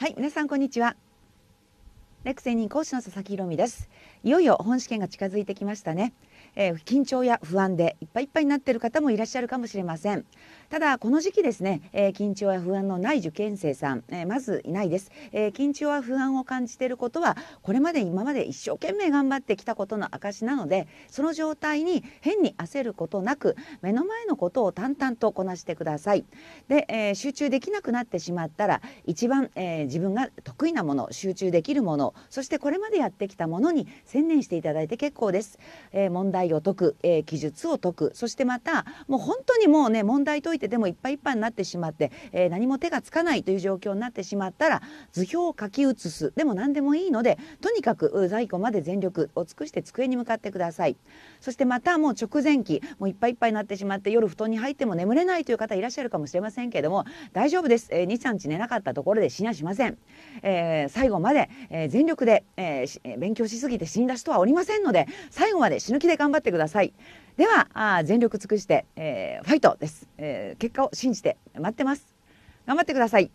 はい皆さんこんにちはレクセ人講師の佐々木宏美ですいよいよ本試験が近づいてきましたね、えー、緊張や不安でいっぱいいっぱいになっている方もいらっしゃるかもしれませんただこの時期ですね、えー、緊張や不安のない受験生さん、えー、まずいないです、え緊張や不安を感じていることはこれまで今まで一生懸命頑張ってきたことの証なのでその状態に変に焦ることなく目の前のことを淡々とこなしてくださいで、え集中できなくなってしまったら一番、え自分が得意なもの集中できるものそしてこれまでやってきたものに専念していただいて結構です、えー、問題を解く、えー、記述を解くそしてまたもう本当にもうね問題解いてでもいっぱいいっぱいになってしまって、えー、何も手がつかないという状況になってしまったら図表を書き写すでも何でもいいのでとにかく在庫まで全力を尽くして机に向かってくださいそしてまたもう直前期もういっぱいいっぱいになってしまって夜布団に入っても眠れないという方いらっしゃるかもしれませんけれども大丈夫です、えー、23日寝なかったところで死なはしません、えー、最後まで、えー、全力で、えー、勉強しすぎて死んだ人はおりませんので最後まで死ぬ気で頑張ってくださいではあ全力尽くして、えー、ファイトです、えー、結果を信じて待ってます頑張ってください